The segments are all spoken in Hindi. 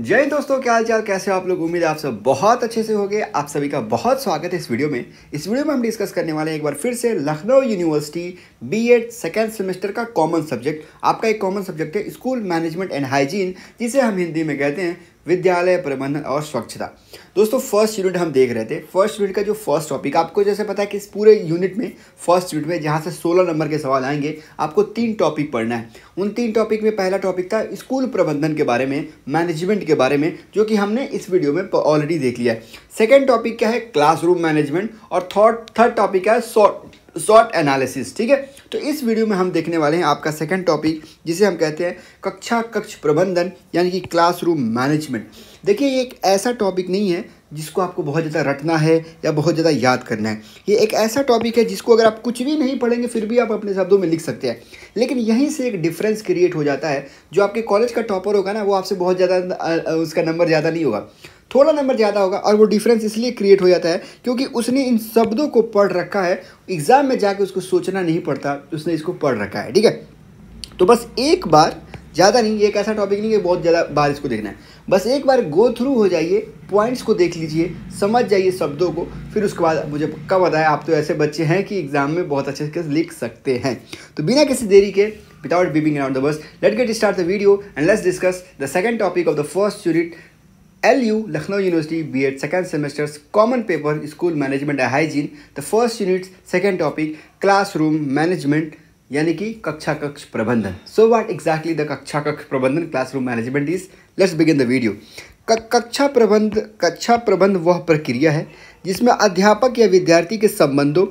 जय दोस्तों क्या हाल चाल कैसे हो आप लोग उम्मीद है आप सब बहुत अच्छे से होंगे आप सभी का बहुत स्वागत है इस वीडियो में इस वीडियो में हम डिस्कस करने वाले हैं एक बार फिर से Lucknow university B Ed second semester का कॉमन सब्जेक्ट आपका एक कॉमन सब्जेक्ट है स्कूल मैनेजमेंट एंड हाइजीन जिसे हम हिंदी में कहते हैं विद्यालय प्रबंधन और स्वच्छता दोस्तों फर्स्ट यूनिट हम देख रहे थे फर्स्ट यूनिट का जो फर्स्ट टॉपिक आपको जैसे पता है कि इस पूरे यूनिट में फर्स्ट यूनिट में जहाँ से सोलह नंबर के सवाल आएंगे आपको तीन टॉपिक पढ़ना है उन तीन टॉपिक में पहला टॉपिक था स्कूल प्रबंधन के बारे में मैनेजमेंट के बारे में जो कि हमने इस वीडियो में ऑलरेडी देख लिया है सेकेंड टॉपिक क्या है क्लासरूम मैनेजमेंट और थर्ड थर्ड टॉपिक क्या है शॉर्ट एनालिसिस ठीक है तो इस वीडियो में हम देखने वाले हैं आपका सेकंड टॉपिक जिसे हम कहते हैं कक्षा कक्ष प्रबंधन यानी कि क्लासरूम मैनेजमेंट देखिए ये एक ऐसा टॉपिक नहीं है जिसको आपको बहुत ज़्यादा रटना है या बहुत ज़्यादा याद करना है ये एक ऐसा टॉपिक है जिसको अगर आप कुछ भी नहीं पढ़ेंगे फिर भी आप अपने शब्दों में लिख सकते हैं लेकिन यहीं से एक डिफरेंस क्रिएट हो जाता है जो आपके कॉलेज का टॉपर होगा ना वो आपसे बहुत ज़्यादा उसका नंबर ज़्यादा नहीं होगा थोड़ा नंबर ज़्यादा होगा और वो डिफरेंस इसलिए क्रिएट हो जाता है क्योंकि उसने इन शब्दों को पढ़ रखा है एग्ज़ाम में जाके उसको सोचना नहीं पड़ता उसने इसको पढ़ रखा है ठीक है तो बस एक बार ज़्यादा नहीं एक ऐसा टॉपिक नहीं कि बहुत ज़्यादा बार इसको देखना है बस एक बार गो थ्रू हो जाइए पॉइंट्स को देख लीजिए समझ जाइए शब्दों को फिर उसके बाद मुझे पक्का बताया आप तो ऐसे बच्चे हैं कि एग्ज़ाम में बहुत अच्छे से लिख सकते हैं तो बिना किसी देरी के without beating around the bush let get start the video and let's discuss the second topic of the first unit L U Lucknow university B Ed second semesters common paper school management and hygiene the first unit second topic class room management यानी कि कक्षा कक्ष प्रबंधन सो वाट एग्जैक्टली द कक्षा कक्ष प्रबंधन class room management is let's begin the video कक्षा प्रबंध कक्षा प्रबंध वह प्रक्रिया है जिसमें अध्यापक या विद्यार्थी के संबंधों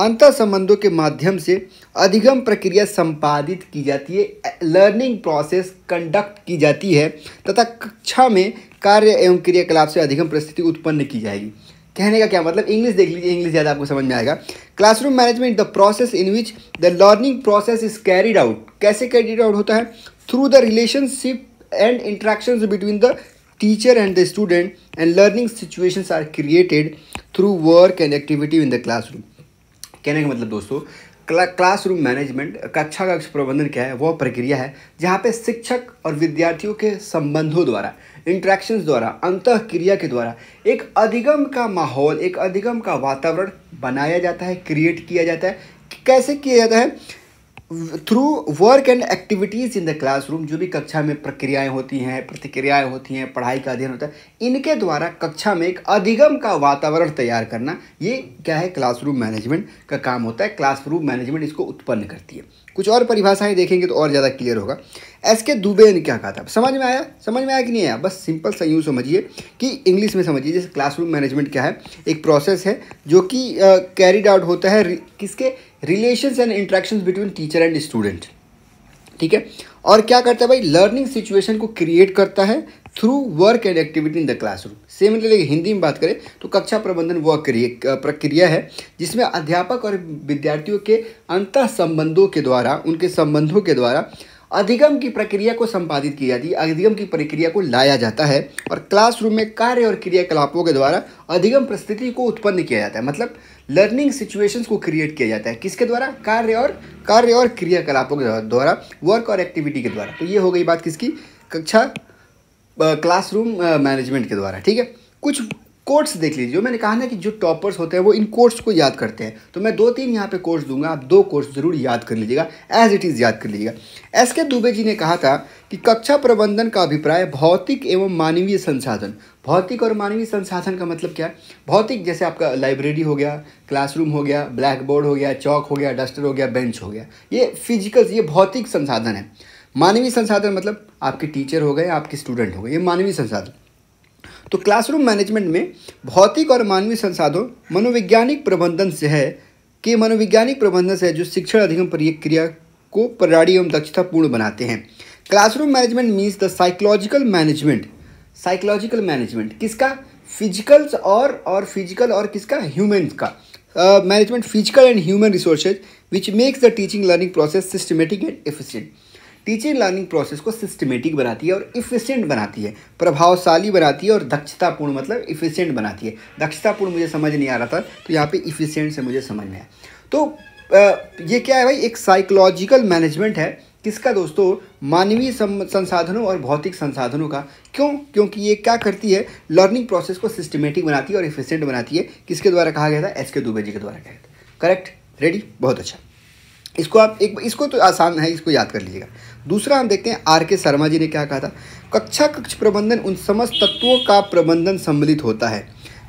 अंत संबंधों के माध्यम से अधिगम प्रक्रिया संपादित की जाती है लर्निंग प्रोसेस कंडक्ट की जाती है तथा कक्षा में कार्य एवं क्रियाकलाप से अधिगम परिस्थिति उत्पन्न की जाएगी कहने का क्या मतलब इंग्लिश देख लीजिए इंग्लिश ज़्यादा आपको समझ में आएगा classroom management the process in which the learning process is carried out कैसे कैरिड आउट होता है through the relationship and interaction between the teacher and the student and learning situations are created through work and activity in the classroom कहने का मतलब दोस्तों क्ला, क्लासरूम मैनेजमेंट कक्षा कक्ष प्रबंधन क्या है वह प्रक्रिया है जहाँ पे शिक्षक और विद्यार्थियों के संबंधों द्वारा इंट्रैक्शंस द्वारा अंत क्रिया के द्वारा एक अधिगम का माहौल एक अधिगम का वातावरण बनाया जाता है क्रिएट किया जाता है कैसे किया जाता है through work and activities in the classroom जो भी कक्षा में प्रक्रियाएं होती हैं प्रतिक्रियाएं होती हैं पढ़ाई का अध्ययन होता है इनके द्वारा कक्षा में एक अधिगम का वातावरण तैयार करना ये क्या है क्लासरूम मैनेजमेंट का काम होता है क्लासरूम मैनेजमेंट इसको उत्पन्न करती है कुछ और परिभाषाएं देखेंगे तो और ज़्यादा क्लियर होगा एस के दुबे ने क्या कहा था समझ में आया समझ में आया कि नहीं आया बस सिंपल सा यूँ समझिए कि इंग्लिश में समझिए जैसे क्लासरूम मैनेजमेंट क्या है एक प्रोसेस है जो कि कैरिड आउट होता है किसके relations and interaction between teacher and student ठीक है और क्या करता है भाई लर्निंग सिचुएशन को क्रिएट करता है through work and activity in the classroom similarly Hindi में बात करें तो कक्षा प्रबंधन वह प्रक्रिया है जिसमें अध्यापक और विद्यार्थियों के अंत संबंधों के द्वारा उनके संबंधों के द्वारा अधिगम की प्रक्रिया को संपादित की जाती है अधिगम की प्रक्रिया को लाया जाता है और क्लासरूम में कार्य और क्रियाकलापों के द्वारा अधिगम परिस्थिति को उत्पन्न किया जाता है मतलब लर्निंग सिचुएशंस को क्रिएट किया जाता है किसके द्वारा कार्य और कार्य और क्रियाकलापों के द्वारा वर्क और एक्टिविटी के द्वारा तो ये हो गई बात किसकी कक्षा क्लासरूम मैनेजमेंट के द्वारा ठीक है कुछ कोर्ट्स देख लीजिए जो मैंने कहा ना कि जो टॉपर्स होते हैं वो इन कोर्ट्स को याद करते हैं तो मैं दो तीन यहाँ पे कोर्स दूंगा आप दो कोर्स जरूर याद कर लीजिएगा एज इट इज़ याद कर लीजिएगा एस के दुबे जी ने कहा था कि कक्षा प्रबंधन का अभिप्राय भौतिक एवं मानवीय संसाधन भौतिक और मानवीय संसाधन का मतलब क्या है भौतिक जैसे आपका लाइब्रेरी हो गया क्लासरूम हो गया ब्लैक बोर्ड हो गया चौक हो गया डस्टर हो गया बेंच हो गया ये फिजिकल ये भौतिक संसाधन है मानवीय संसाधन मतलब आपके टीचर हो गए आपके स्टूडेंट हो गए ये मानवीय संसाधन तो क्लासरूम मैनेजमेंट में भौतिक और मानवीय संसाधन मनोवैज्ञानिक प्रबंधन से है कि मनोवैज्ञानिक प्रबंधन से है जो शिक्षण अधिगम प्रक्रिया को प्रणाली एवं दक्षतापूर्ण बनाते हैं classroom management means the psychological management psychological management किसका फिजिकल्स और और फिजिकल और किसका ह्यूमन का management physical and human resources which makes the teaching learning process systematic and efficient teaching learning process को सिस्टमेटिक बनाती है और इफिशियंट बनाती है प्रभावशाली बनाती है और दक्षतापूर्ण मतलब इफिशियंट बनाती है दक्षतापूर्ण मुझे समझ नहीं आ रहा था तो यहाँ पे इफिशियंट से मुझे समझ में आया तो ये क्या है भाई एक साइकोलॉजिकल मैनेजमेंट है किसका दोस्तों मानवीय संसाधनों और भौतिक संसाधनों का क्यों क्योंकि ये क्या करती है लर्निंग प्रोसेस को सिस्टमेटिक बनाती है और इफिशियंट बनाती है किसके द्वारा कहा गया था एस के दुबे जी के द्वारा कहा गया था करेक्ट रेडी बहुत अच्छा इसको आप एक इसको तो आसान है इसको याद कर लीजिएगा दूसरा हम देखते हैं आर के शर्मा जी ने क्या कहा था कक्षा कक्ष प्रबंधन उन समस्त तत्वों का प्रबंधन सम्मिलित होता है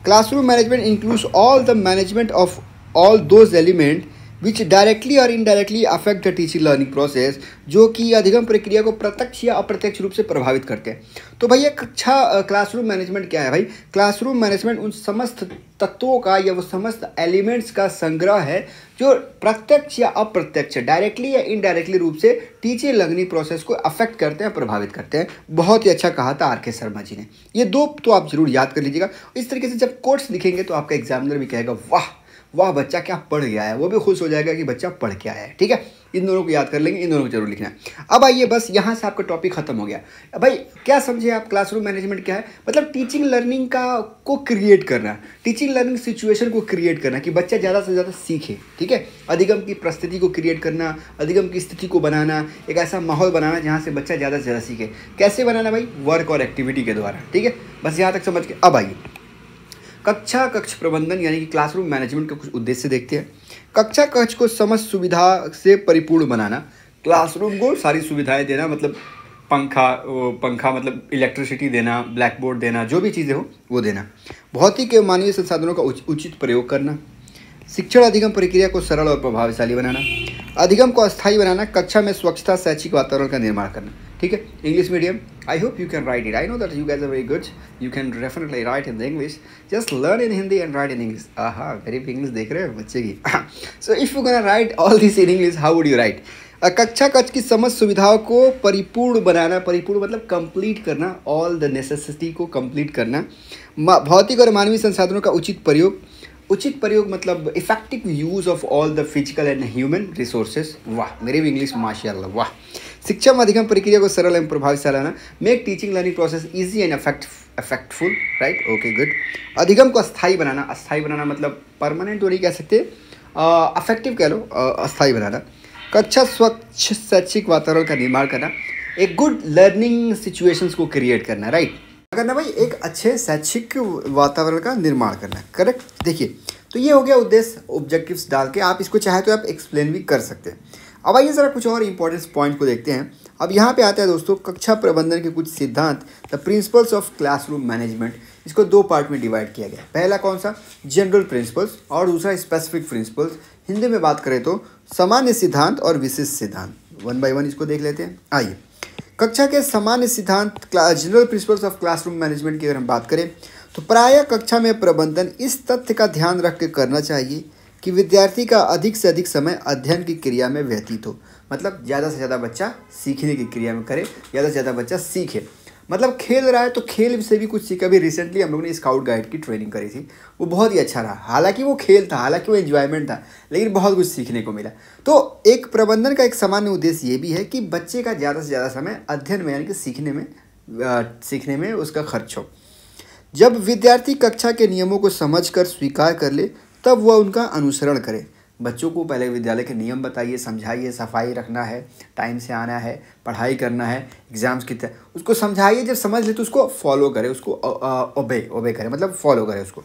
classroom management includes all the management of all those element which directly और indirectly affect the teaching learning process जो कि अधिगम प्रक्रिया को प्रत्यक्ष या अप्रत्यक्ष रूप से प्रभावित करते हैं तो भाई एक कक्षा क्लासरूम मैनेजमेंट क्या है भाई क्लासरूम मैनेजमेंट उन समस्त तत्वों का या वो समस्त एलिमेंट्स का संग्रह है जो प्रत्यक्ष या अप्रत्यक्ष डायरेक्टली या इनडायरेक्टली रूप से टीचिंग लर्निंग प्रोसेस को अफेक्ट करते हैं प्रभावित करते हैं बहुत ही अच्छा कहा था आर के शर्मा जी ने ये दो तो आप जरूर याद कर लीजिएगा इस तरीके से जब कोर्स लिखेंगे तो आपका एग्जामिनर भी कहेगा वाह वह बच्चा क्या पढ़ गया है वो भी खुश हो जाएगा कि बच्चा पढ़ आया है ठीक है इन दोनों को याद कर लेंगे इन दोनों को जरूर लिखना है अब आइए बस यहाँ से आपका टॉपिक खत्म हो गया भाई क्या समझे आप क्लासरूम मैनेजमेंट क्या है मतलब टीचिंग लर्निंग का को क्रिएट करना टीचिंग लर्निंग सिचुएशन को क्रिएट करना कि बच्चा ज़्यादा से ज़्यादा सीखे ठीक है अधिगम की परिस्थिति को क्रिएट करना अधिगम की स्थिति को बनाना एक ऐसा माहौल बनाना जहाँ से बच्चा ज़्यादा से ज़्यादा सीखे कैसे बनाना भाई वर्क और एक्टिविटी के द्वारा ठीक है बस यहाँ तक समझ के अब आइए कक्षा कक्ष प्रबंधन यानी कि क्लासरूम मैनेजमेंट का कुछ उद्देश्य देखते हैं कक्षा कक्ष को समस्त सुविधा से परिपूर्ण बनाना क्लासरूम को सारी सुविधाएं देना मतलब पंखा पंखा मतलब इलेक्ट्रिसिटी देना ब्लैक बोर्ड देना जो भी चीज़ें हो वो देना भौतिक एवं मानवीय संसाधनों का उच, उचित प्रयोग करना शिक्षण अधिगम प्रक्रिया को सरल और प्रभावशाली बनाना अधिगम को अस्थायी बनाना कक्षा में स्वच्छता शैक्षिक वातावरण का निर्माण करना ठीक है English medium I hope you can write it I know that you guys a very good you can definitely write in the English just learn in Hindi and write in English हाँ गरीब इंग्लिश देख रहे हो बच्चे की so if you can write all this in English how would you write कक्षा कक्ष की समस्त सुविधाओं को परिपूर्ण बनाना परिपूर्ण मतलब कंप्लीट करना ऑल द नेसेसिटी को कंप्लीट करना भौतिक और मानवीय संसाधनों का उचित प्रयोग उचित प्रयोग मतलब effective use of all the physical and human resources वाह मेरे भी इंग्लिश माशाल्लाह वाह शिक्षा माध्यम प्रक्रिया को सरल एवं प्रभावशाली लाना make teaching learning process easy and affect effectful right okay good अधिगम को अस्थायी बनाना अस्थायी बनाना मतलब परमानेंट तो नहीं कह सकते अफेक्टिव कह लो अस्थायी बनाना कक्षा स्वच्छ शैक्षिक वातावरण का निर्माण करना एक गुड लर्निंग सिचुएशंस को क्रिएट करना राइट करना भाई एक अच्छे शैक्षिक वातावरण का निर्माण करना करेक्ट देखिए तो ये हो गया उद्देश्य ऑब्जेक्टिव्स डाल के आप इसको चाहे तो आप एक्सप्लेन भी कर सकते हैं अब आइए ज़रा कुछ और इम्पोर्टेंस पॉइंट को देखते हैं अब यहाँ पे आता है दोस्तों कक्षा प्रबंधन के कुछ सिद्धांत the principles of classroom management इसको दो पार्ट में डिवाइड किया गया पहला कौन सा जनरल प्रिंसिपल्स और दूसरा स्पेसिफिक प्रिंसिपल्स हिंदी में बात करें तो सामान्य सिद्धांत और विशिष्ट सिद्धांत वन बाई वन इसको देख लेते हैं आइए कक्षा के सामान्य सिद्धांत general principles of classroom management की अगर हम बात करें तो प्राय कक्षा में प्रबंधन इस तथ्य का ध्यान रख के करना चाहिए कि विद्यार्थी का अधिक से अधिक समय अध्ययन की क्रिया में व्यतीत हो मतलब ज़्यादा से ज़्यादा बच्चा सीखने की क्रिया में करे ज़्यादा से ज़्यादा बच्चा सीखे मतलब खेल रहा है तो खेल से भी कुछ सीखा भी रिसेंटली हम लोग ने स्काउट गाइड की ट्रेनिंग करी थी वो बहुत ही अच्छा रहा हालांकि वो खेल था हालांकि वो एन्जॉयमेंट था लेकिन बहुत कुछ सीखने को मिला तो एक प्रबंधन का एक सामान्य उद्देश्य ये भी है कि बच्चे का ज़्यादा से ज़्यादा समय अध्ययन में यानी कि सीखने में आ, सीखने में उसका खर्च हो जब विद्यार्थी कक्षा के नियमों को समझ कर स्वीकार कर ले तब वह उनका अनुसरण करे बच्चों को पहले विद्यालय के नियम बताइए समझाइए सफाई रखना है टाइम से आना है पढ़ाई करना है एग्ज़ाम्स की तरह उसको समझाइए जब समझ ले तो उसको फॉलो करे उसको ओबे ओबे करे मतलब फॉलो करे उसको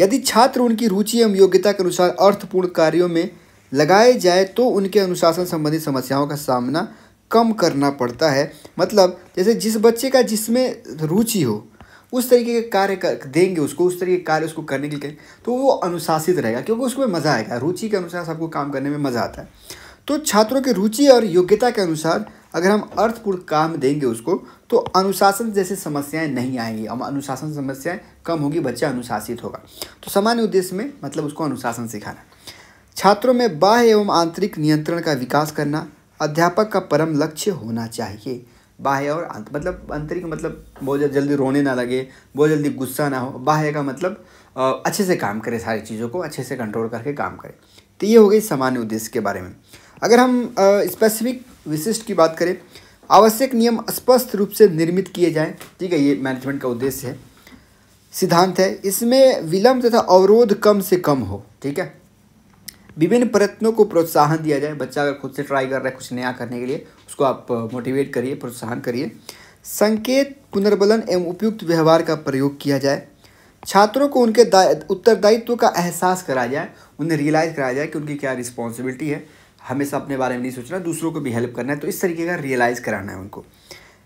यदि छात्र उनकी रुचि एवं योग्यता के अनुसार अर्थपूर्ण कार्यों में लगाए जाए तो उनके अनुशासन संबंधी समस्याओं का सामना कम करना पड़ता है मतलब जैसे जिस बच्चे का जिसमें रुचि हो उस तरीके के कार्य कर देंगे उसको उस तरीके के कार्य उसको करने के लिए तो वो अनुशासित रहेगा क्योंकि उसमें मज़ा आएगा रुचि के अनुसार सबको काम करने में मज़ा आता है तो छात्रों की रुचि और योग्यता के अनुसार अगर हम अर्थपूर्ण काम देंगे उसको तो अनुशासन जैसी समस्याएं नहीं आएंगी हम अनुशासन समस्याएं कम होगी बच्चा अनुशासित होगा तो सामान्य उद्देश्य में मतलब उसको अनुशासन सिखाना छात्रों में बाह्य एवं आंतरिक नियंत्रण का विकास करना अध्यापक का परम लक्ष्य होना चाहिए बाह्य और अंत मतलब आंतरिक मतलब बहुत जल्दी रोने ना लगे बहुत जल्दी गुस्सा ना हो बाह्य का मतलब अच्छे से काम करे सारी चीज़ों को अच्छे से कंट्रोल करके काम करे तो ये हो गई सामान्य उद्देश्य के बारे में अगर हम स्पेसिफिक विशिष्ट की बात करें आवश्यक नियम स्पष्ट रूप से निर्मित किए जाएँ ठीक है ये मैनेजमेंट का उद्देश्य है सिद्धांत है इसमें विलंब तथा अवरोध कम से कम हो ठीक है विभिन्न प्रयत्नों को प्रोत्साहन दिया जाए बच्चा अगर खुद से ट्राई कर रहा है कुछ नया करने के लिए उसको आप मोटिवेट करिए प्रोत्साहन करिए संकेत पुनर्बलन एवं उपयुक्त व्यवहार का प्रयोग किया जाए छात्रों को उनके उत्तरदायित्व का एहसास कराया जाए उन्हें रियलाइज़ कराया जाए कि उनकी क्या रिस्पॉन्सिबिलिटी है हमेशा अपने बारे में नहीं सोचना दूसरों को भी हेल्प करना है तो इस तरीके का रियलाइज़ कराना है उनको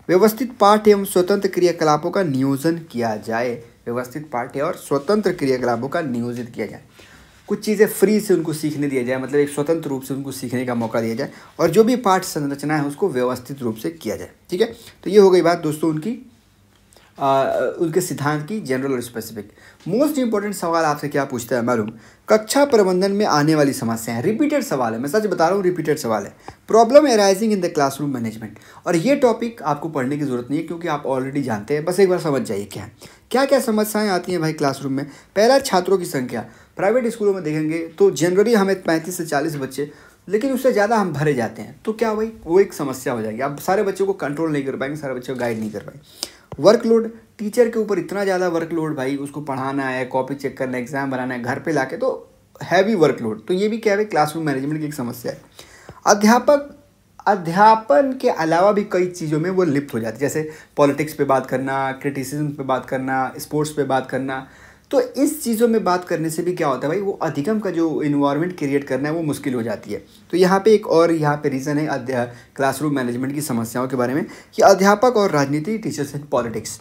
व्यवस्थित पाठ एवं स्वतंत्र क्रियाकलापों का नियोजन किया जाए व्यवस्थित पाठ्य और स्वतंत्र क्रियाकलापों का नियोजित किया जाए कुछ चीज़ें फ्री से उनको सीखने दिया जाए मतलब एक स्वतंत्र रूप से उनको सीखने का मौका दिया जाए और जो भी पाठ संरचना है उसको व्यवस्थित रूप से किया जाए ठीक है तो ये हो गई बात दोस्तों उनकी आ, उनके सिद्धांत की जनरल और स्पेसिफिक मोस्ट इंपॉर्टेंट सवाल आपसे क्या पूछता है मालूम कक्षा प्रबंधन में आने वाली समस्याएं रिपीटेड सवाल है मैं सच बता रहा हूँ रिपीटेड सवाल है problem arising in the classroom management और ये टॉपिक आपको पढ़ने की ज़रूरत नहीं है क्योंकि आप ऑलरेडी जानते हैं बस एक बार समझ जाइए क्या है क्या क्या समस्याएँ आती हैं भाई क्लासरूम में पहला छात्रों की संख्या प्राइवेट स्कूलों में देखेंगे तो जनरली हमें पैंतीस से चालीस बच्चे लेकिन उससे ज़्यादा हम भरे जाते हैं तो क्या भाई वो एक समस्या हो जाएगी आप सारे बच्चों को कंट्रोल नहीं कर पाएंगे सारे बच्चों को गाइड नहीं कर पाएंगे वर्कलोड टीचर के ऊपर इतना ज़्यादा वर्कलोड भाई उसको पढ़ाना है कॉपी चेक करना है एग्ज़ाम बनाना है घर पे ला तो हैवी वर्कलोड तो ये भी क्या है क्लासरूम मैनेजमेंट की एक समस्या है अध्यापक अध्यापन के अलावा भी कई चीज़ों में वो लिप्त हो जाती है जैसे पॉलिटिक्स पे बात करना क्रिटिसिज्म पे बात करना स्पोर्ट्स पे बात करना तो इस चीज़ों में बात करने से भी क्या होता है भाई वो अधिगम का जो इन्वायरमेंट क्रिएट करना है वो मुश्किल हो जाती है तो यहाँ पे एक और यहाँ पे रीज़न है अध्या क्लासरूम मैनेजमेंट की समस्याओं के बारे में कि अध्यापक और राजनीति टीचर्स एंड पॉलिटिक्स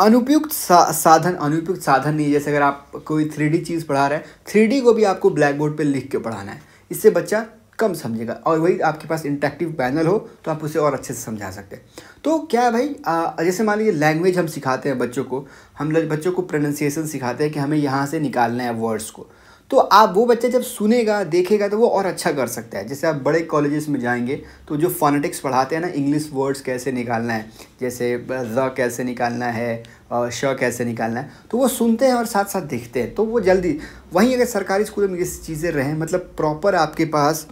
अनुपयुक्त सा, साधन अनुपयुक्त साधन नहीं जैसे अगर आप कोई थ्री चीज़ पढ़ा रहे हैं थ्री को भी आपको ब्लैक बोर्ड पर लिख के पढ़ाना है इससे बच्चा कम समझेगा और वही आपके पास इंटरेक्टिव पैनल हो तो आप उसे और अच्छे से समझा सकते हैं तो क्या है भाई आ, जैसे मान लीजिए लैंग्वेज हम सिखाते हैं बच्चों को हम बच्चों को प्रोनंसिएशन सिखाते हैं कि हमें यहाँ से निकालना है वर्ड्स को तो आप वो बच्चा जब सुनेगा देखेगा तो वो और अच्छा कर सकता है जैसे आप बड़े कॉलेजेस में जाएंगे तो जो फोनेटिक्स पढ़ाते हैं ना इंग्लिश वर्ड्स कैसे निकालना है जैसे र कैसे निकालना है और श कैसे निकालना है तो वो सुनते हैं और साथ साथ देखते हैं तो वो जल्दी वहीं अगर सरकारी स्कूल में ये चीज़ें रहें मतलब प्रॉपर आपके पास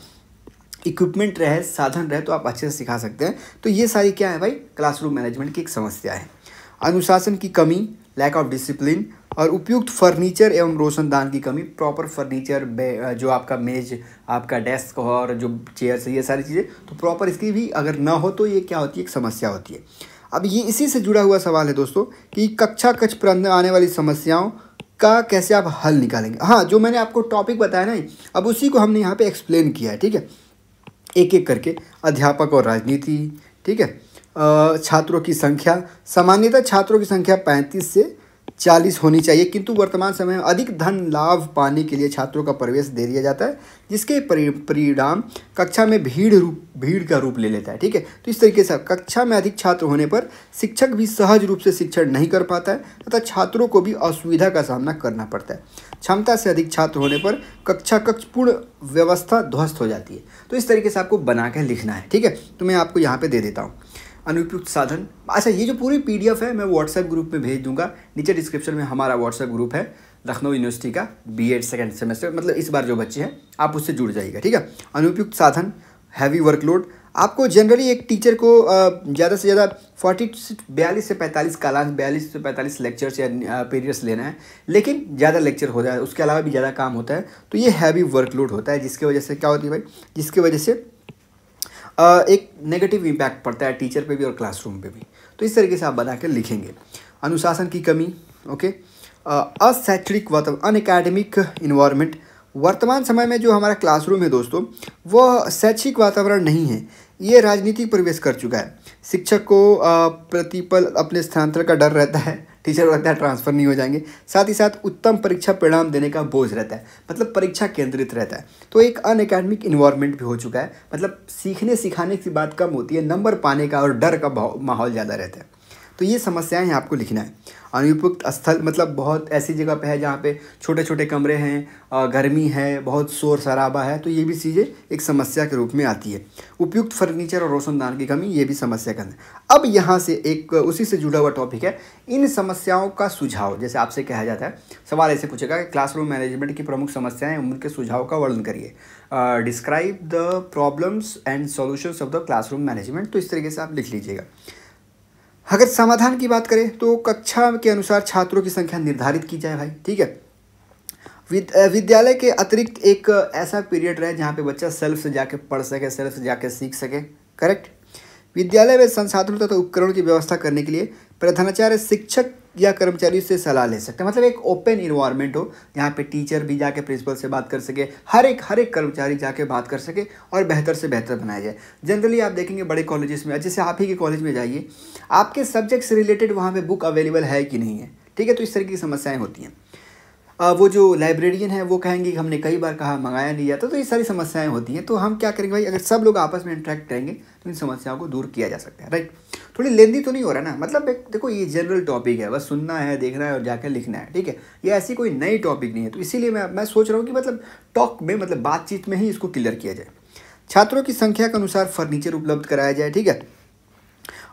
इक्विपमेंट रहे साधन रहे तो आप अच्छे से सिखा सकते हैं तो ये सारी क्या है भाई क्लासरूम मैनेजमेंट की एक समस्या है अनुशासन की कमी लैक ऑफ डिसिप्लिन और उपयुक्त फर्नीचर एवं रोशनदान की कमी प्रॉपर फर्नीचर जो आपका मेज आपका डेस्क हो और जो चेयर्स ये सारी चीज़ें तो प्रॉपर इसकी भी अगर ना हो तो ये क्या होती है एक समस्या होती है अब ये इसी से जुड़ा हुआ सवाल है दोस्तों कि कक्षा कक्ष पर आने वाली समस्याओं का कैसे आप हल निकालेंगे हाँ जो मैंने आपको टॉपिक बताया ना अब उसी को हमने यहाँ पर एक्सप्लेन किया है ठीक है एक एक करके अध्यापक और राजनीति ठीक है छात्रों की संख्या सामान्यतः छात्रों की संख्या पैंतीस से चालीस होनी चाहिए किंतु वर्तमान समय में अधिक धन लाभ पाने के लिए छात्रों का प्रवेश दे दिया जाता है जिसके परिणाम कक्षा में भीड़ रूप भीड़ का रूप ले लेता है ठीक है तो इस तरीके से कक्षा में अधिक छात्र होने पर शिक्षक भी सहज रूप से शिक्षण नहीं कर पाता है तथा छात्रों को भी असुविधा का सामना करना पड़ता है क्षमता से अधिक छात्र होने पर कक्षा कक्ष पूर्ण व्यवस्था ध्वस्त हो जाती है तो इस तरीके से आपको बना लिखना है ठीक है तो मैं आपको यहाँ पर दे देता हूँ अनुपयुक्त साधन अच्छा ये जो पूरी पी है मैं व्हाट्सएप ग्रुप में भेज दूंगा नीचे डिस्क्रिप्शन में हमारा व्हाट्सएप ग्रुप है लखनऊ यूनिवर्सिटी का बी एड सेकेंड सेमेस्टर मतलब इस बार जो बच्चे हैं आप उससे जुड़ जाइएगा ठीक है अनुपयुक्त साधन हैवी वर्कलोड आपको जनरली एक टीचर को ज़्यादा से ज़्यादा फोर्टी बयालीस से पैंतालीस कालांश बयालीस से पैंतालीस लेक्चर्स या पीरियड्स लेना है लेकिन ज़्यादा लेक्चर हो जाए उसके अलावा भी ज़्यादा काम होता है तो ये हैवी वर्कलोड होता है जिसकी वजह से क्या होती है भाई जिसकी वजह से एक नेगेटिव इम्पैक्ट पड़ता है टीचर पे भी और क्लासरूम पे भी तो इस तरीके से आप बना कर लिखेंगे अनुशासन की कमी ओके अशैक्षणिक वातावरण अनएकेडमिक इन्वायरमेंट वर्तमान समय में जो हमारा क्लासरूम है दोस्तों वह शैक्षिक वातावरण नहीं है ये राजनीतिक प्रवेश कर चुका है शिक्षक को प्रतिपल अपने स्थानांतरण का डर रहता है टीचर को लगता है ट्रांसफ़र नहीं हो जाएंगे साथ ही साथ उत्तम परीक्षा परिणाम देने का बोझ रहता है मतलब परीक्षा केंद्रित रहता है तो एक अन अकेडमिक इन्वायरमेंट भी हो चुका है मतलब सीखने सिखाने की बात कम होती है नंबर पाने का और डर का माहौल ज़्यादा रहता है तो ये समस्याएँ आपको लिखना है अनुपयुक्त स्थल मतलब बहुत ऐसी जगह पे है जहाँ पे छोटे छोटे कमरे हैं गर्मी है बहुत शोर शराबा है तो ये भी चीज़ें एक समस्या के रूप में आती है उपयुक्त फर्नीचर और रोशनदान की कमी ये भी समस्या का अब यहाँ से एक उसी से जुड़ा हुआ टॉपिक है इन समस्याओं का सुझाव जैसे आपसे कहा जाता है सवाल ऐसे पूछेगा कि क्लासरूम मैनेजमेंट की प्रमुख समस्याएं उनके सुझाव का वर्णन करिए describe the problems and solutions of the classroom management तो इस तरीके से आप लिख लीजिएगा अगर समाधान की बात करें तो कक्षा के अनुसार छात्रों की संख्या निर्धारित की जाए भाई ठीक है विद्यालय के अतिरिक्त एक ऐसा पीरियड रहे जहाँ पे बच्चा सेल्फ से जाके पढ़ सके सेल्फ से जाके सीख सके करेक्ट विद्यालय में संसाधनों तथा तो उपकरणों की व्यवस्था करने के लिए प्रधानाचार्य शिक्षक या कर्मचारी से सलाह ले सकते हैं मतलब एक ओपन इन्वायरमेंट हो जहाँ पे टीचर भी जाके प्रिंसिपल से बात कर सके हर एक हर एक कर्मचारी जाके बात कर सके और बेहतर से बेहतर बनाया जाए जनरली आप देखेंगे बड़े कॉलेजेस में जैसे आप ही के कॉलेज में जाइए आपके सब्जेक्ट से रिलेटेड वहाँ पर बुक अवेलेबल है कि नहीं है ठीक है तो इस तरह की समस्याएँ होती हैं वो जो लाइब्रेरियन है वो कहेंगे कि हमने कई बार कहा मंगाया नहीं जाता तो ये सारी समस्याएँ होती हैं तो हम क्या करेंगे भाई अगर सब लोग आपस में इंट्रैक्ट करेंगे तो इन समस्याओं को दूर किया जा सकता है राइट थोड़ी लेंदी तो नहीं हो रहा ना मतलब एक देखो ये जनरल टॉपिक है बस सुनना है देखना है और जाकर लिखना है ठीक है ये ऐसी कोई नई टॉपिक नहीं है तो इसीलिए मैं मैं सोच रहा हूँ कि मतलब टॉक में मतलब बातचीत में ही इसको क्लियर किया जाए छात्रों की संख्या के अनुसार फर्नीचर उपलब्ध कराया जाए ठीक है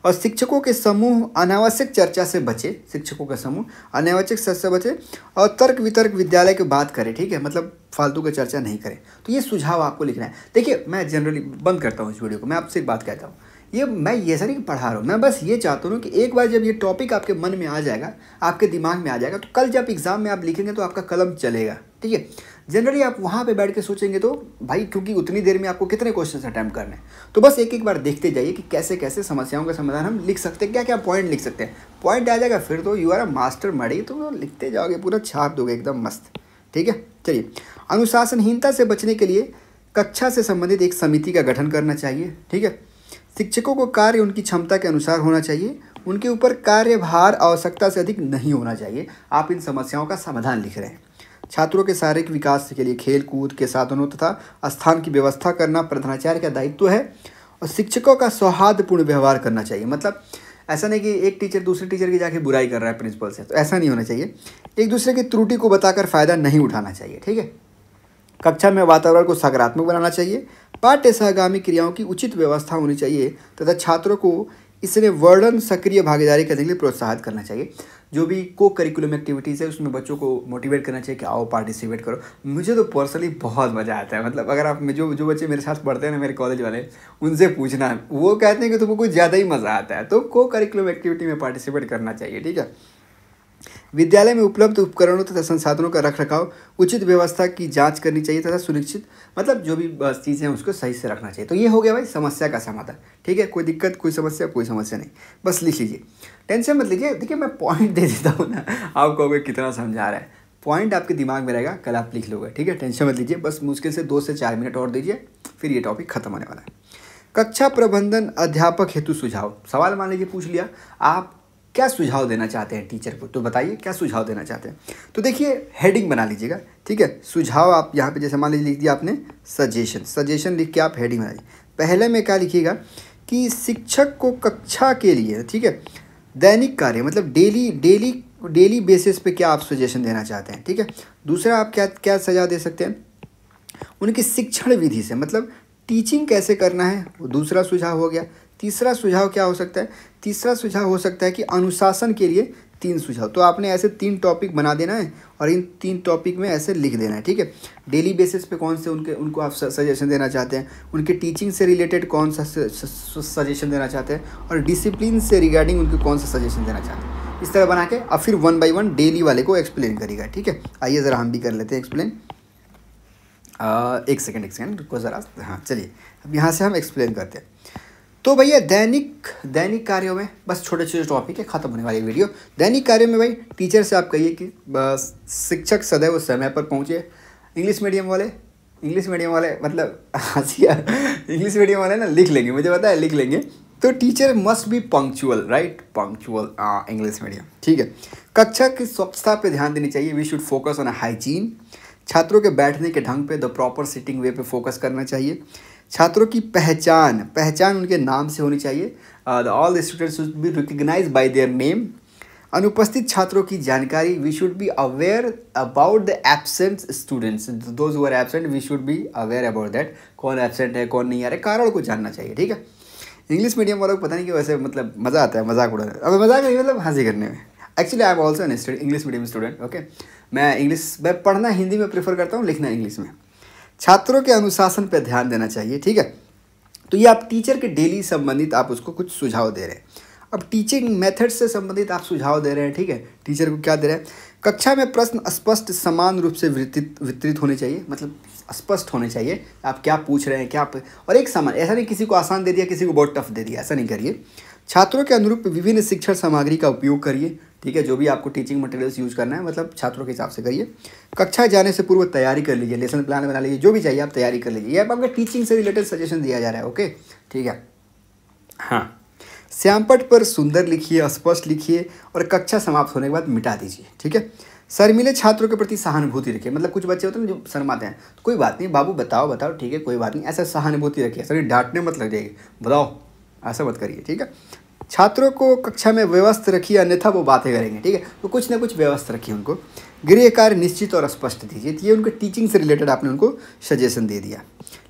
और शिक्षकों के समूह अनावश्यक चर्चा से बचे शिक्षकों का समूह अनावश्यक सच से बचे और तर्क वितर्क विद्यालय की बात करें ठीक है मतलब फालतू का चर्चा नहीं करें तो ये सुझाव आपको लिखना है देखिए मैं जनरली बंद करता हूँ इस वीडियो को मैं आपसे एक बात कहता हूँ ये मैं ये सर पढ़ा रहा हूँ मैं बस ये चाहता हूँ कि एक बार जब ये टॉपिक आपके मन में आ जाएगा आपके दिमाग में आ जाएगा तो कल जब एग्ज़ाम में आप लिखेंगे तो आपका कलम चलेगा ठीक है जनरली आप वहाँ पे बैठ के सोचेंगे तो भाई क्योंकि उतनी देर में आपको कितने क्वेश्चन अटैम्प्ट करने हैं तो बस एक एक बार देखते जाइए कि कैसे कैसे समस्याओं का समाधान हम लिख सकते हैं क्या क्या पॉइंट लिख सकते हैं पॉइंट आ जाएगा फिर तो यू आर अ मास्टर मड़ी तो लिखते जाओगे पूरा छाप दोगे एकदम मस्त ठीक है चलिए अनुशासनहीनता से बचने के लिए कक्षा से संबंधित एक समिति का गठन करना चाहिए ठीक है शिक्षकों को कार्य उनकी क्षमता के अनुसार होना चाहिए उनके ऊपर कार्यभार आवश्यकता से अधिक नहीं होना चाहिए आप इन समस्याओं का समाधान लिख रहे हैं छात्रों के शारीरिक विकास के लिए खेल कूद के साधनों तथा स्थान की व्यवस्था करना प्रधानाचार्य का दायित्व है और शिक्षकों का सौहार्दपूर्ण व्यवहार करना चाहिए मतलब ऐसा नहीं कि एक टीचर दूसरे टीचर की जाके बुराई कर रहा है प्रिंसिपल से तो ऐसा नहीं होना चाहिए एक दूसरे की त्रुटि को बताकर फ़ायदा नहीं उठाना चाहिए ठीक है कक्षा में वातावरण को सकारात्मक बनाना चाहिए पाठ्य सहगामी क्रियाओं की उचित व्यवस्था होनी चाहिए तथा छात्रों को इसमें वर्णन सक्रिय भागीदारी करने के लिए प्रोत्साहित करना चाहिए जो भी को करिकुलम एक्टिविटीज़ है उसमें बच्चों को मोटिवेट करना चाहिए कि आओ पार्टिसिपेट करो मुझे तो पर्सनली बहुत मज़ा आता है मतलब अगर आप जो जो बच्चे मेरे साथ पढ़ते हैं ना मेरे कॉलेज वाले उनसे पूछना वो कहते हैं कि तुमको कुछ ज़्यादा ही मज़ा आता है तो को करिकुलम एक्टिविटी में पार्टिसिपेट करना चाहिए ठीक है विद्यालय में उपलब्ध उपकरणों तथा संसाधनों का रख रखाव उचित व्यवस्था की जांच करनी चाहिए तथा सुनिश्चित मतलब जो भी चीज़ें हैं उसको सही से रखना चाहिए तो ये हो गया भाई समस्या का समाधान ठीक है कोई दिक्कत कोई समस्या कोई समस्या नहीं बस लिख लीजिए टेंशन मत लीजिए देखिए मैं पॉइंट दे देता हूँ ना आप कहोगे कितना समझा रहा है पॉइंट आपके दिमाग में रहेगा कल आप लिख लोगे ठीक है टेंशन मत लीजिए बस मुश्किल से दो से चार मिनट और दीजिए फिर ये टॉपिक खत्म होने वाला है कक्षा प्रबंधन अध्यापक हेतु सुझाव सवाल मान लीजिए पूछ लिया आप क्या सुझाव देना चाहते हैं टीचर को तो बताइए क्या सुझाव देना चाहते हैं तो देखिए हेडिंग बना लीजिएगा ठीक है सुझाव आप यहाँ पे जैसे मान लीजिए लिख दिया आपने सजेशन सजेशन लिख के आप हेडिंग बनाइए पहले में क्या लिखिएगा कि शिक्षक को कक्षा के लिए ठीक है दैनिक कार्य मतलब डेली डेली डेली बेसिस पे क्या आप सजेशन देना चाहते हैं ठीक है दूसरा आप क्या क्या सजा दे सकते हैं उनकी शिक्षण विधि से मतलब टीचिंग कैसे करना है वो दूसरा सुझाव हो गया तीसरा सुझाव क्या हो सकता है तीसरा सुझाव हो सकता है कि अनुशासन के लिए तीन सुझाव तो आपने ऐसे तीन टॉपिक बना देना है और इन तीन टॉपिक में ऐसे लिख देना है ठीक है डेली बेसिस पे कौन से उनके उनको आप सजेशन देना चाहते हैं उनके टीचिंग से रिलेटेड कौन सा सजेशन देना चाहते हैं और डिसिप्लिन से रिगार्डिंग उनके कौन सा सजेशन देना चाहते हैं इस तरह बना के अब फिर वन बाई वन डेली वाले को एक्सप्लेन करेगा ठीक है आइए ज़रा हम भी कर लेते हैं एक्सप्लेन एक सेकेंड एक सेकेंड को ज़रा हाँ चलिए अब यहाँ से हम एक्सप्लेन करते हैं तो भैया दैनिक दैनिक कार्यों में बस छोटे छोटे टॉपिक है ख़त्म होने वाली वीडियो दैनिक कार्यों में भाई टीचर से आप कहिए कि शिक्षक सदैव समय पर पहुँचे इंग्लिश मीडियम वाले इंग्लिश मीडियम वाले मतलब इंग्लिश हाँ मीडियम वाले ना लिख लेंगे मुझे पता है लिख लेंगे तो teacher must be punctual right punctual English medium ठीक है कक्षा की स्वच्छता पे ध्यान देनी चाहिए we should focus on hygiene छात्रों के बैठने के ढंग पे द प्रॉपर सिटिंग वे पे फोकस करना चाहिए छात्रों की पहचान पहचान उनके नाम से होनी चाहिए the all the students should be recognize by their name अनुपस्थित छात्रों की जानकारी we should be aware about the absent students those are absent we should be aware about that कौन एबसेंट है कौन नहीं आ रहा कारण को जानना चाहिए ठीक है इंग्लिश मीडियम वालों को पता नहीं कि वैसे मतलब मज़ा आता है मजाक उड़ाने अब मजाक नहीं मतलब हंसी करने में actually I am also an English medium student okay मैं इंग्लिश मैं पढ़ना हिंदी में प्रेफर करता हूँ लिखना इंग्लिश में छात्रों के अनुशासन पर ध्यान देना चाहिए ठीक है तो ये आप टीचर के डेली संबंधित आप उसको कुछ सुझाव दे रहे हैं अब टीचिंग मेथड से संबंधित आप सुझाव दे रहे हैं ठीक है टीचर को क्या दे रहे हैं कक्षा में प्रश्न स्पष्ट समान रूप से वितरित वितरित होने चाहिए मतलब स्पष्ट होने चाहिए आप क्या पूछ रहे हैं क्या और एक समान ऐसा नहीं किसी को आसान दे दिया किसी को बहुत टफ दे दिया ऐसा नहीं करिए छात्रों के अनुरूप विभिन्न शिक्षण सामग्री का उपयोग करिए ठीक है जो भी आपको टीचिंग मटेरियल्स यूज़ करना है मतलब छात्रों के हिसाब से करिए कक्षा जाने से पूर्व तैयारी कर लीजिए लेसन प्लान बना लीजिए जो भी चाहिए आप तैयारी कर लीजिए अब आपका टीचिंग से रिलेटेड सजेशन दिया जा रहा है ओके ठीक है हाँ श्यामपट पर सुंदर लिखिए स्पष्ट लिखिए और कक्षा समाप्त होने के बाद मिटा दीजिए ठीक है शर्मिले छात्रों के प्रति सहानुभूति रखिए मतलब कुछ बच्चे होते हैं जो शर्माते हैं तो कोई बात नहीं बाबू बताओ बताओ ठीक है कोई बात नहीं ऐसा सहानुभूति रखिए सर डांटने मत लग जाइए बताओ ऐसा मत करिए ठीक है छात्रों को कक्षा में व्यवस्था रखिए अन्यथा वो बातें करेंगे ठीक है तो कुछ ना कुछ व्यवस्था रखिए उनको गृह कार्य निश्चित और स्पष्ट दीजिए तो ये उनके टीचिंग से रिलेटेड आपने उनको सजेशन दे दिया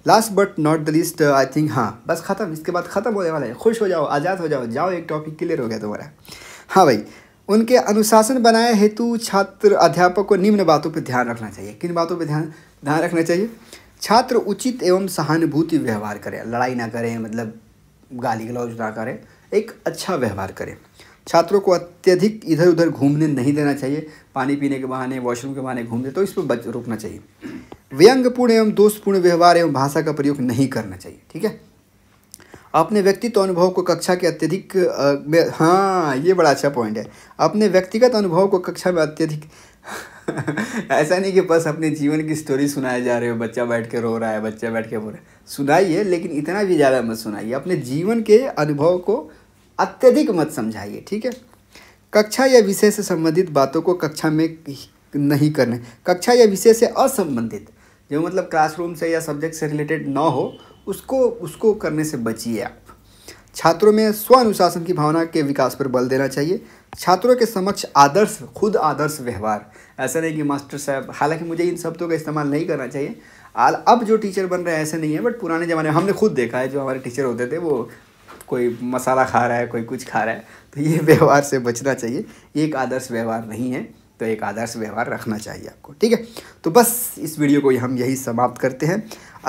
last but not the least I think हाँ बस ख़त्म इसके बाद ख़त्म होने वाला है खुश हो जाओ आज़ाद हो जाओ जाओ एक टॉपिक क्लियर हो गया तुम्हारा हाँ भाई उनके अनुशासन बनाए हेतु छात्र अध्यापक को निम्न बातों पर ध्यान रखना चाहिए किन बातों पर ध्यान ध्यान रखना चाहिए छात्र उचित एवं सहानुभूति व्यवहार करें लड़ाई ना करें मतलब गाली गलौज ना करें एक अच्छा व्यवहार करें छात्रों को अत्यधिक इधर उधर घूमने नहीं देना चाहिए पानी पीने के बहाने वॉशरूम के बहाने घूमने तो इस पर बच रोकना चाहिए व्यंगपूर्ण एवं दोषपूर्ण व्यवहार एवं भाषा का प्रयोग नहीं करना चाहिए ठीक है अपने व्यक्तित्व अनुभव को कक्षा के अत्यधिक हाँ ये बड़ा अच्छा पॉइंट है अपने व्यक्तिगत अनुभव को कक्षा में अत्यधिक ऐसा नहीं कि बस अपने जीवन की स्टोरी सुनाए जा रहे हो बच्चा बैठ के रो रहा है बच्चा बैठ के बोल रहा है सुनाइए लेकिन इतना भी ज़्यादा मत सुनाइए अपने जीवन के अनुभव को अत्यधिक मत समझाइए ठीक है कक्षा या विषय से संबंधित बातों को कक्षा में नहीं करने कक्षा या विषय से असंबंधित जो मतलब क्लासरूम से या सब्जेक्ट से रिलेटेड ना हो उसको उसको करने से बचिए आप छात्रों में स्व अनुशासन की भावना के विकास पर बल देना चाहिए छात्रों के समक्ष आदर्श खुद आदर्श व्यवहार ऐसा नहीं कि मास्टर साहब हालांकि मुझे इन शब्दों का इस्तेमाल नहीं करना चाहिए आल अब जो टीचर बन रहे हैं ऐसे नहीं है बट पुराने ज़माने में हमने खुद देखा है जो हमारे टीचर होते थे वो कोई मसाला खा रहा है कोई कुछ खा रहा है तो ये व्यवहार से बचना चाहिए ये एक आदर्श व्यवहार नहीं है तो एक आदर्श व्यवहार रखना चाहिए आपको ठीक है तो बस इस वीडियो को हम यही समाप्त करते हैं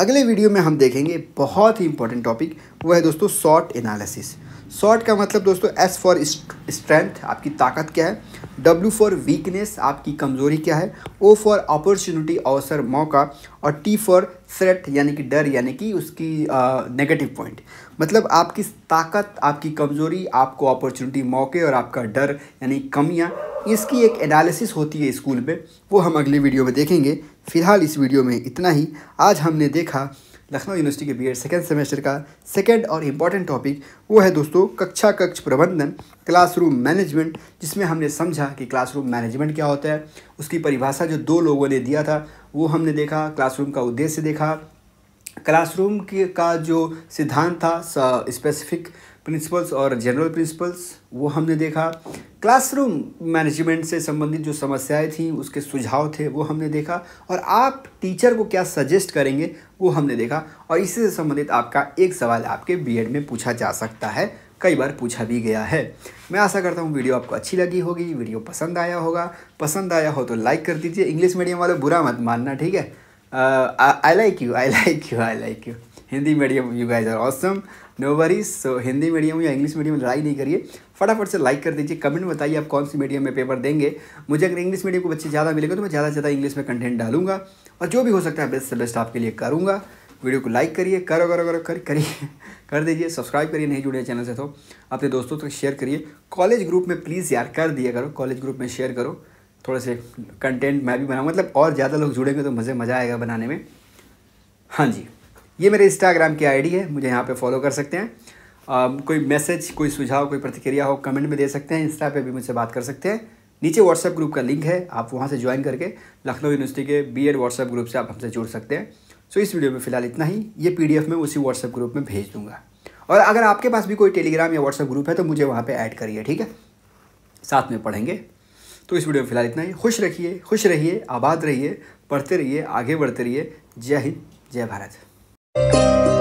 अगले वीडियो में हम देखेंगे बहुत ही इंपॉर्टेंट टॉपिक वो है दोस्तों शॉर्ट एनालिसिस शॉर्ट का मतलब दोस्तों एस फॉर स्ट्रेंथ आपकी ताकत क्या है डब्ल्यू फॉर वीकनेस आपकी कमजोरी क्या है ओ फॉर अपॉर्चुनिटी अवसर मौका और टी फॉर थ्रेट यानी कि डर यानी कि उसकी नेगेटिव पॉइंट मतलब आपकी ताकत आपकी कमजोरी आपको अपॉर्चुनिटी मौके और आपका डर यानी कमियां इसकी एक एनालिसिस होती है स्कूल में वो हम अगली वीडियो में देखेंगे फिलहाल इस वीडियो में इतना ही आज हमने देखा लखनऊ यूनिवर्सिटी के बी एड सेकेंड सेमेस्टर का सेकेंड और इम्पॉर्टेंट टॉपिक वो है दोस्तों कक्षा कक्ष प्रबंधन क्लासरूम मैनेजमेंट जिसमें हमने समझा कि क्लासरूम मैनेजमेंट क्या होता है उसकी परिभाषा जो दो लोगों ने दिया था वो हमने देखा क्लासरूम का उद्देश्य देखा क्लासरूम के का जो सिद्धांत था स्पेसिफिक प्रिंसिपल्स और जनरल प्रिंसिपल्स वो हमने देखा क्लासरूम मैनेजमेंट से संबंधित जो समस्याएं थी उसके सुझाव थे वो हमने देखा और आप टीचर को क्या सजेस्ट करेंगे वो हमने देखा और इससे से संबंधित आपका एक सवाल आपके बीएड में पूछा जा सकता है कई बार पूछा भी गया है मैं आशा करता हूँ वीडियो आपको अच्छी लगी होगी वीडियो पसंद आया होगा पसंद आया हो तो लाइक कर दीजिए इंग्लिश मीडियम वाले बुरा मत मानना ठीक है I like you I like you I like you Hindi medium you guys are awesome no worry so Hindi medium या इंग्लिश मीडियम लड़ाई नहीं करिए फटाफट से लाइक कर दीजिए कमेंट में बताइए आप कौन सी मीडियम में पेपर देंगे मुझे अगर इंग्लिश मीडियम को बच्चे ज़्यादा मिलेगा तो मैं ज़्यादा से ज़्यादा इंग्लिश में कंटेंट डालूंगा और जो भी हो सकता है बेस्ट से बेस्ट आपके लिए करूँगा वीडियो को लाइक करिए करो करो करो कर करिए कर दीजिए सब्सक्राइब करिए नहीं जुड़े चैनल से तो अपने दोस्तों तक तो शेयर करिए कॉलेज ग्रुप में प्लीज़ यार कर दिया करो कॉलेज ग्रुप में शेयर करो थोड़े से कंटेंट मैं भी बनाऊँ मतलब और ज़्यादा लोग जुड़ेंगे तो मज़े मज़ा आएगा बनाने में हाँ जी ये मेरे इंस्टाग्राम की आईडी है मुझे यहाँ पे फॉलो कर सकते हैं आ, कोई मैसेज कोई सुझाव कोई प्रतिक्रिया हो कमेंट में दे सकते हैं इंस्टा पे भी मुझसे बात कर सकते हैं नीचे व्हाट्सएप ग्रुप का लिंक है आप वहाँ से ज्वाइन करके लखनऊ यूनिवर्सिटी के बी एड व्हाट्सएप ग्रुप से आप हमसे जुड़ सकते हैं सो इस वीडियो में फ़िलहाल इतना ही ये पी में उसी व्हाट्सएप ग्रुप में भेज दूँगा और अगर आपके पास भी कोई टेलीग्राम या व्हाट्सएप ग्रुप है तो मुझे वहाँ पर ऐड करिए ठीक है साथ में पढ़ेंगे तो इस वीडियो में फिलहाल इतना ही खुश रखिए खुश रहिए आबाद रहिए पढ़ते रहिए आगे बढ़ते रहिए जय हिंद जय भारत 嗯。